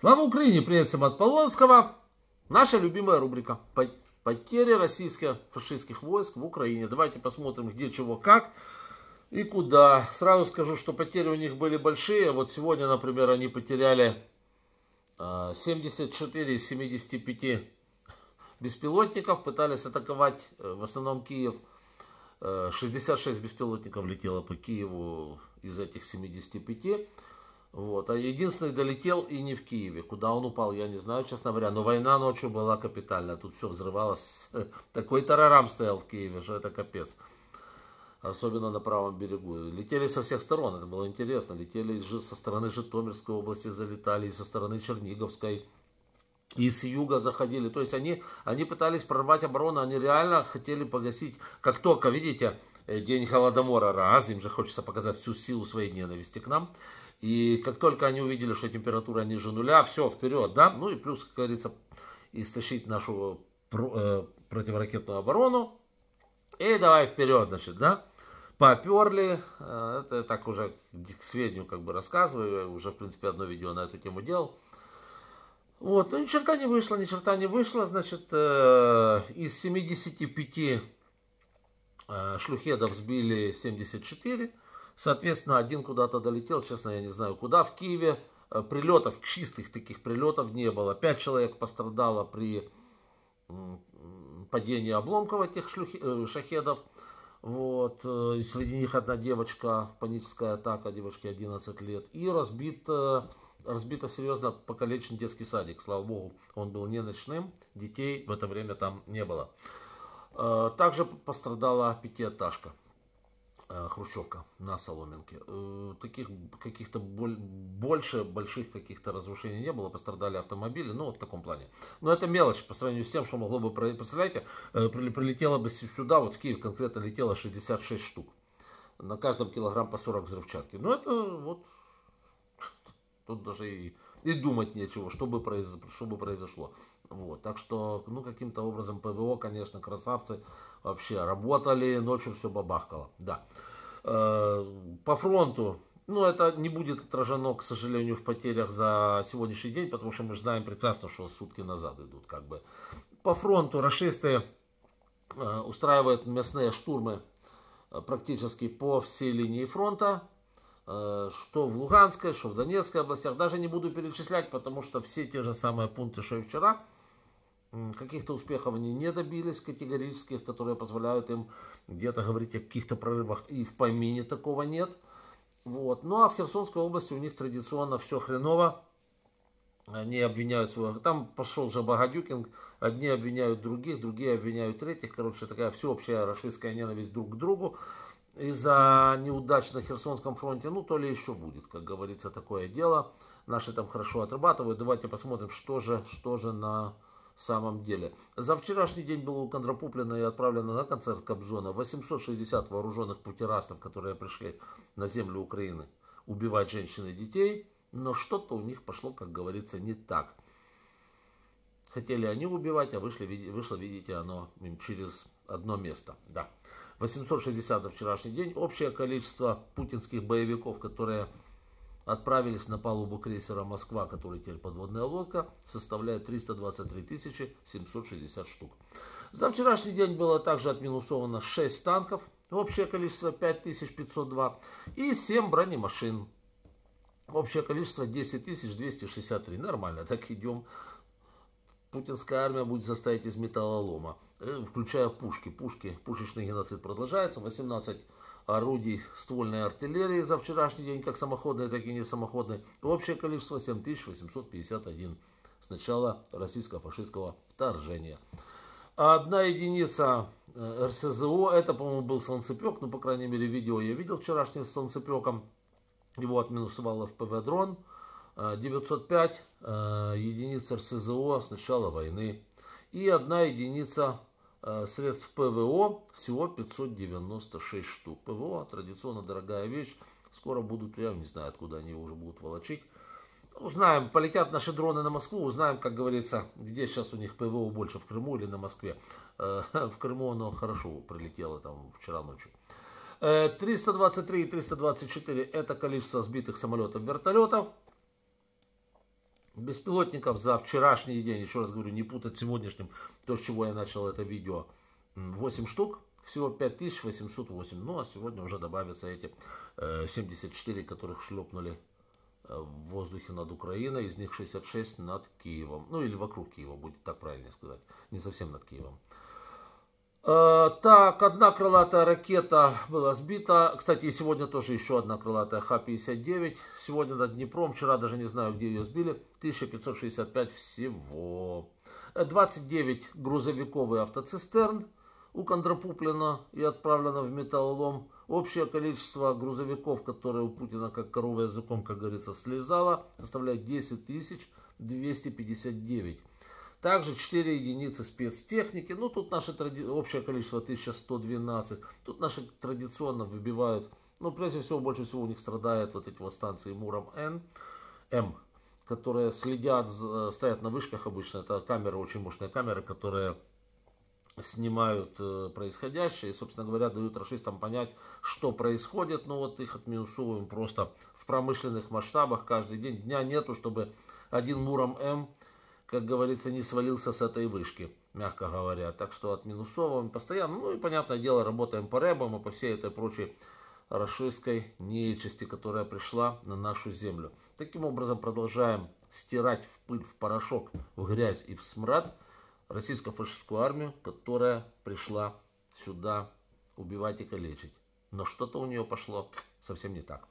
Слава Украине! Привет всем от Полонского. Наша любимая рубрика потери российских российско-фашистских войск в Украине». Давайте посмотрим, где, чего, как и куда. Сразу скажу, что потери у них были большие. Вот сегодня, например, они потеряли 74 а, из 75 беспилотников. Пытались атаковать э, в основном Киев. 66 э, беспилотников летело по Киеву из этих 75. Вот. А единственный долетел и не в Киеве. Куда он упал, я не знаю, честно говоря. Но война ночью была капитальная. Тут все взрывалось. Такой тарарам стоял в Киеве, что это капец. Особенно на правом берегу. Летели со всех сторон, это было интересно. Летели со стороны Житомирской области, залетали, и со стороны Черниговской, и с юга заходили. То есть они, они пытались прорвать оборону, они реально хотели погасить. Как только, видите, э, день Холодомора, раз, им же хочется показать всю силу своей ненависти к нам – и как только они увидели, что температура ниже нуля, все, вперед, да? Ну и плюс, как говорится, истощить нашу э, противоракетную оборону. И давай вперед, значит, да? Поперли, э, это я так уже к сведению как бы рассказываю, я уже, в принципе, одно видео на эту тему делал. Вот, ну ни черта не вышло, ни черта не вышло, значит, э, из 75 э, шлюхедов сбили 74, Соответственно, один куда-то долетел, честно, я не знаю куда, в Киеве. Э, прилетов, чистых таких прилетов не было. Пять человек пострадало при падении обломков этих шлюхи, э, шахедов. Вот. Э, и среди них одна девочка, паническая атака, девочке 11 лет. И разбит, разбито серьезно покалечен детский садик. Слава богу, он был не ночным, детей в это время там не было. Также пострадала пятиэтажка. Э, хрущевка на Соломенке. Э, таких каких-то больше больших каких-то разрушений не было, пострадали автомобили, ну вот в таком плане. Но это мелочь по сравнению с тем, что могло бы, представляете, э, прилетело бы сюда, вот в Киев конкретно летело 66 штук. На каждом килограмм по 40 взрывчатки. Но ну, это вот, тут даже и, и думать нечего, что что бы произошло. Вот, так что, ну, каким-то образом ПВО, конечно, красавцы вообще работали, ночью все бабахкало, да. Э, по фронту, ну, это не будет отражено, к сожалению, в потерях за сегодняшний день, потому что мы же знаем прекрасно, что сутки назад идут, как бы. По фронту расисты э, устраивают мясные штурмы э, практически по всей линии фронта, что в Луганской, что в Донецкой областях. Даже не буду перечислять, потому что все те же самые пункты, что и вчера – Каких-то успехов они не добились категорических, которые позволяют им где-то говорить о каких-то прорывах. И в помине такого нет. Вот. Ну а в Херсонской области у них традиционно все хреново. Они обвиняют своего... Там пошел же Багадюкинг. Одни обвиняют других, другие обвиняют третьих. Короче, такая всеобщая расистская ненависть друг к другу. Из-за неудач на Херсонском фронте, ну, то ли еще будет, как говорится, такое дело. Наши там хорошо отрабатывают. Давайте посмотрим, что же, что же на самом деле. За вчерашний день было контрапуплено и отправлено на концерт Кобзона 860 вооруженных путерастов, которые пришли на землю Украины убивать женщин и детей. Но что-то у них пошло, как говорится, не так. Хотели они убивать, а вышли, вышло, видите, оно через одно место. Да. 860 за вчерашний день. Общее количество путинских боевиков, которые отправились на палубу крейсера «Москва», который теперь подводная лодка, составляет 323 760 штук. За вчерашний день было также отминусовано 6 танков, общее количество 5502, и 7 бронемашин. Общее количество 10 263. Нормально, так идем. Путинская армия будет состоять из металлолома, э, включая пушки. Пушки, пушечный геноцид продолжается. 18 орудий ствольной артиллерии за вчерашний день, как самоходные так и не самоходные Общее количество 7851 с начала российско-фашистского вторжения. Одна единица э, РСЗО, это, по-моему, был солнцепек, ну, по крайней мере, видео я видел вчерашнее с солнцепеком. Его отминусовал ФПВ «Дрон». 905 э, э, единиц РСЗО с начала войны. И одна единица Э, средств ПВО всего 596 штук. ПВО традиционно дорогая вещь. Скоро будут, я не знаю, откуда они уже будут волочить. Узнаем, полетят наши дроны на Москву, узнаем, как говорится, где сейчас у них ПВО больше, в Крыму или на Москве. Э, в Крыму оно хорошо прилетело там вчера ночью. 323 и 324 это количество сбитых самолетов-вертолетов беспилотников за вчерашний день, еще раз говорю, не путать сегодняшним, то, с чего я начал это видео, 8 штук, всего 5808. Ну, а сегодня уже добавятся эти 74, э, которых шлепнули э, в воздухе над Украиной, из них 66 над Киевом. Ну, или вокруг Киева, будет так правильно сказать. Не совсем над Киевом. Э, так, одна крылатая ракета была сбита. Кстати, и сегодня тоже еще одна крылатая Х-59. Сегодня над Днепром, вчера даже не знаю, где ее сбили. 1565 всего. 29 грузовиков и автоцистерн у Кондропуплина и отправлено в металлолом. Общее количество грузовиков, которые у Путина как корова языком, как говорится, слезало, составляет 10 259. Также 4 единицы спецтехники. Ну, тут наше тради... общее количество 1112. Тут наши традиционно выбивают. Ну, прежде всего, больше всего у них страдают вот эти вот станции Муром-Н. М, которые следят, э, стоят на вышках обычно. Это камеры, очень мощные камеры, которые снимают э, происходящее и, собственно говоря, дают расистам понять, что происходит. Но ну, вот их отминусовываем просто в промышленных масштабах каждый день. Дня нету, чтобы один Муром М как говорится, не свалился с этой вышки, мягко говоря. Так что от минусового постоянно, ну и понятное дело, работаем по рэбам и по всей этой прочей рашистской нечисти, которая пришла на нашу землю. Таким образом продолжаем стирать в пыль, в порошок, в грязь и в смрад российско-фашистскую армию, которая пришла сюда убивать и калечить. Но что-то у нее пошло совсем не так.